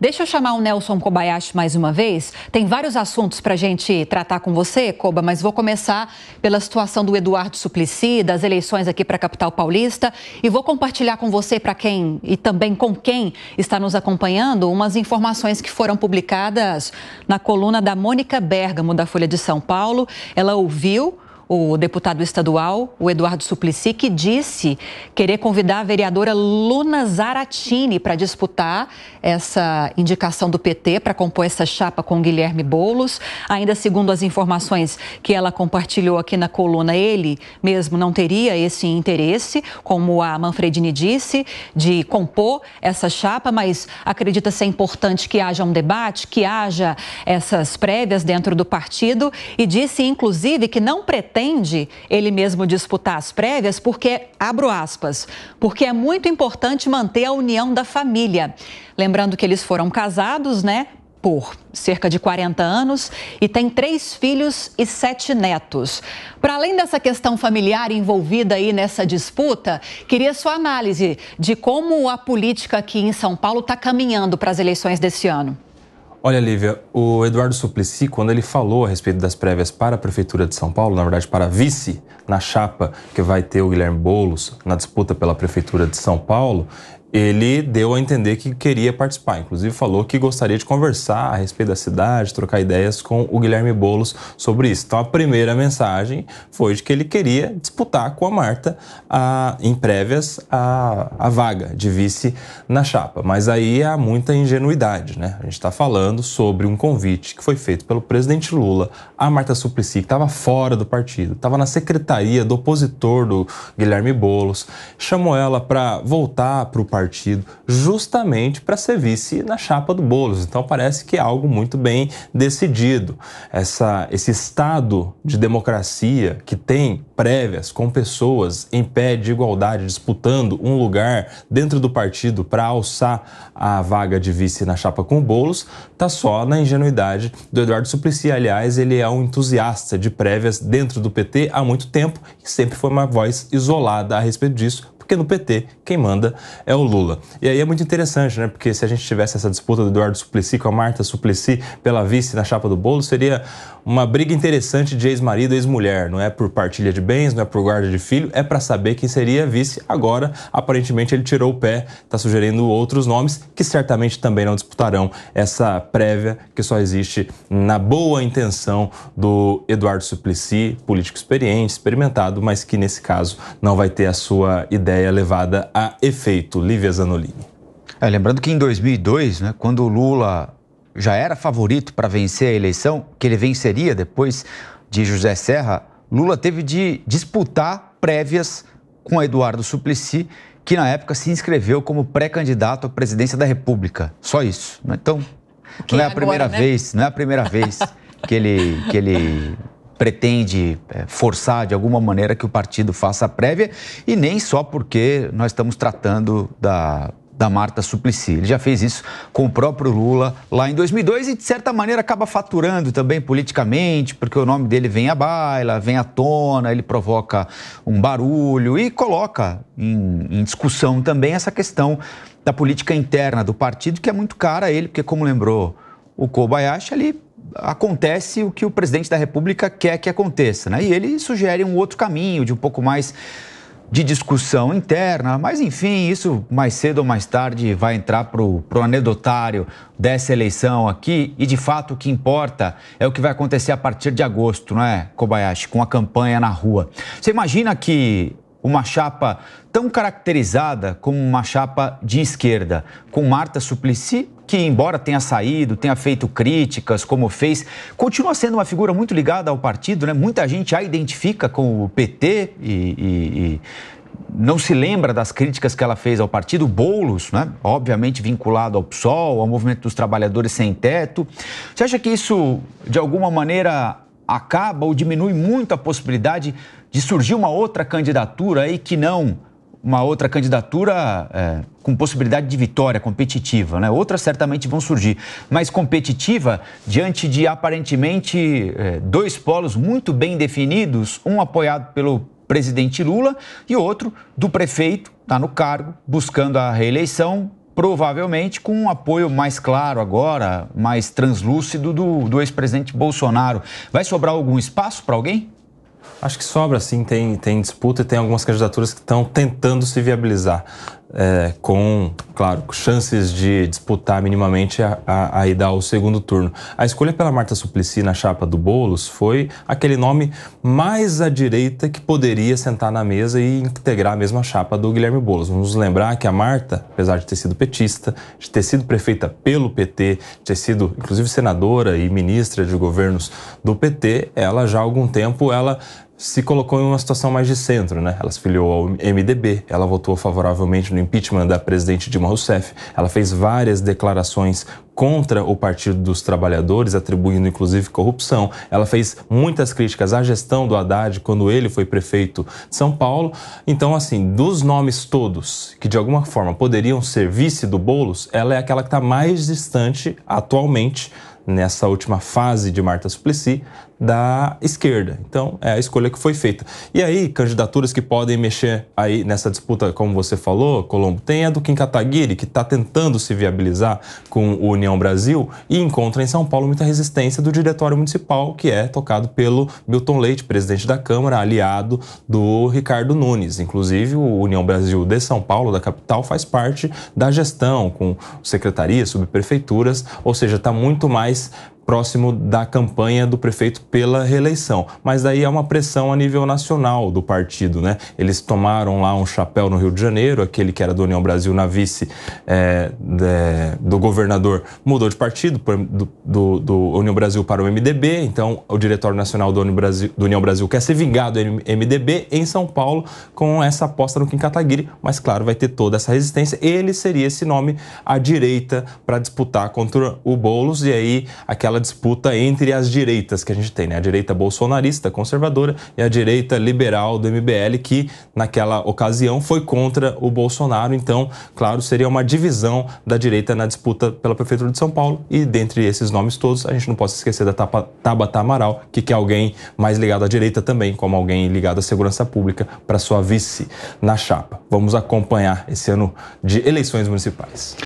Deixa eu chamar o Nelson Kobayashi mais uma vez. Tem vários assuntos para a gente tratar com você, Koba, mas vou começar pela situação do Eduardo Suplicy, das eleições aqui para a capital paulista. E vou compartilhar com você, para quem e também com quem está nos acompanhando, umas informações que foram publicadas na coluna da Mônica Bergamo, da Folha de São Paulo. Ela ouviu o deputado estadual, o Eduardo Suplicy, que disse querer convidar a vereadora Luna Zaratini para disputar essa indicação do PT para compor essa chapa com Guilherme Bolos. Ainda segundo as informações que ela compartilhou aqui na coluna, ele mesmo não teria esse interesse, como a Manfredini disse, de compor essa chapa, mas acredita ser importante que haja um debate, que haja essas prévias dentro do partido e disse inclusive que não pretende pretende ele mesmo disputar as prévias porque, abro aspas, porque é muito importante manter a união da família. Lembrando que eles foram casados, né? por cerca de 40 anos e tem três filhos e sete netos. Para além dessa questão familiar envolvida aí nessa disputa, queria sua análise de como a política aqui em São Paulo está caminhando para as eleições desse ano. Olha, Lívia, o Eduardo Suplicy, quando ele falou a respeito das prévias para a Prefeitura de São Paulo, na verdade para vice, na chapa que vai ter o Guilherme Boulos na disputa pela Prefeitura de São Paulo, ele deu a entender que queria participar, inclusive falou que gostaria de conversar a respeito da cidade, trocar ideias com o Guilherme Bolos sobre isso. Então a primeira mensagem foi de que ele queria disputar com a Marta a, em prévias a, a vaga de vice na chapa. Mas aí há muita ingenuidade, né? A gente está falando sobre um convite que foi feito pelo presidente Lula a Marta Suplicy, que estava fora do partido, estava na secretaria do opositor do Guilherme Bolos, chamou ela para voltar para o partido partido justamente para ser vice na chapa do Bolos. Então parece que é algo muito bem decidido. Essa, esse estado de democracia que tem prévias com pessoas em pé de igualdade disputando um lugar dentro do partido para alçar a vaga de vice na chapa com o Bolos, tá só na ingenuidade do Eduardo Suplicy. Aliás, ele é um entusiasta de prévias dentro do PT há muito tempo e sempre foi uma voz isolada a respeito disso porque no PT quem manda é o Lula. E aí é muito interessante, né? Porque se a gente tivesse essa disputa do Eduardo Suplicy com a Marta Suplicy pela vice na chapa do bolo, seria uma briga interessante de ex-marido e ex-mulher. Não é por partilha de bens, não é por guarda de filho, é para saber quem seria vice. Agora, aparentemente, ele tirou o pé, está sugerindo outros nomes que certamente também não disputarão essa prévia que só existe na boa intenção do Eduardo Suplicy, político experiente, experimentado, mas que nesse caso não vai ter a sua ideia ideia é levada a efeito, Lívia Zanolini. É, lembrando que em 2002, né, quando o Lula já era favorito para vencer a eleição, que ele venceria depois de José Serra, Lula teve de disputar prévias com Eduardo Suplicy, que na época se inscreveu como pré-candidato à presidência da República. Só isso. Né? Então, não é a primeira né? vez, não é a primeira vez que ele, que ele pretende é, forçar de alguma maneira que o partido faça a prévia, e nem só porque nós estamos tratando da, da Marta Suplicy. Ele já fez isso com o próprio Lula lá em 2002 e, de certa maneira, acaba faturando também politicamente, porque o nome dele vem à baila, vem à tona, ele provoca um barulho e coloca em, em discussão também essa questão da política interna do partido, que é muito cara a ele, porque, como lembrou o Kobayashi, ele acontece o que o presidente da República quer que aconteça. Né? E ele sugere um outro caminho de um pouco mais de discussão interna, mas enfim, isso mais cedo ou mais tarde vai entrar para o anedotário dessa eleição aqui. E de fato, o que importa é o que vai acontecer a partir de agosto, não é, Kobayashi, com a campanha na rua. Você imagina que uma chapa tão caracterizada como uma chapa de esquerda, com Marta Suplicy que, embora tenha saído, tenha feito críticas, como fez, continua sendo uma figura muito ligada ao partido, né? Muita gente a identifica com o PT e, e, e não se lembra das críticas que ela fez ao partido, Boulos, né? obviamente vinculado ao PSOL, ao movimento dos trabalhadores sem teto. Você acha que isso, de alguma maneira, acaba ou diminui muito a possibilidade de surgir uma outra candidatura aí que não uma outra candidatura é, com possibilidade de vitória competitiva, né? Outras certamente vão surgir, mas competitiva diante de aparentemente é, dois polos muito bem definidos, um apoiado pelo presidente Lula e outro do prefeito, está no cargo, buscando a reeleição, provavelmente com um apoio mais claro agora, mais translúcido do, do ex-presidente Bolsonaro. Vai sobrar algum espaço para alguém? Acho que sobra, sim, tem, tem disputa e tem algumas candidaturas que estão tentando se viabilizar é, com, claro, chances de disputar minimamente a, a, a ida ao segundo turno. A escolha pela Marta Suplicy na chapa do Bolos foi aquele nome mais à direita que poderia sentar na mesa e integrar a mesma chapa do Guilherme Bolos. Vamos lembrar que a Marta, apesar de ter sido petista, de ter sido prefeita pelo PT, de ter sido inclusive senadora e ministra de governos do PT, ela já há algum tempo ela se colocou em uma situação mais de centro, né? Ela se filiou ao MDB, ela votou favoravelmente no impeachment da presidente Dilma Rousseff, ela fez várias declarações contra o Partido dos Trabalhadores, atribuindo inclusive corrupção. Ela fez muitas críticas à gestão do Haddad quando ele foi prefeito de São Paulo. Então, assim, dos nomes todos que de alguma forma poderiam ser vice do Bolos, ela é aquela que está mais distante atualmente nessa última fase de Marta Suplicy da esquerda. Então, é a escolha que foi feita. E aí, candidaturas que podem mexer aí nessa disputa, como você falou, Colombo, tem a do Kim Kataguiri, que está tentando se viabilizar com o União Brasil e encontra em São Paulo muita resistência do diretório municipal, que é tocado pelo Milton Leite, presidente da Câmara, aliado do Ricardo Nunes. Inclusive, o União Brasil de São Paulo, da capital, faz parte da gestão, com secretarias, subprefeituras, ou seja, está muito mais próximo da campanha do prefeito pela reeleição. Mas daí é uma pressão a nível nacional do partido, né? Eles tomaram lá um chapéu no Rio de Janeiro, aquele que era do União Brasil na vice é, de, do governador mudou de partido, do, do, do, União Brasil para o MDB, então o Diretório Nacional do União Brasil, do União Brasil quer ser vingado do MDB em São Paulo com essa aposta no Kim Kataguiri, mas claro, vai ter toda essa resistência. Ele seria esse nome à direita para disputar contra o Boulos e aí aquela disputa entre as direitas que a gente tem, né? A direita bolsonarista, conservadora, e a direita liberal do MBL, que naquela ocasião foi contra o Bolsonaro. Então, claro, seria uma divisão da direita na disputa pela Prefeitura de São Paulo. E dentre esses nomes todos, a gente não pode esquecer da Tabata Amaral, que quer é alguém mais ligado à direita também, como alguém ligado à segurança pública, para sua vice na chapa. Vamos acompanhar esse ano de eleições municipais.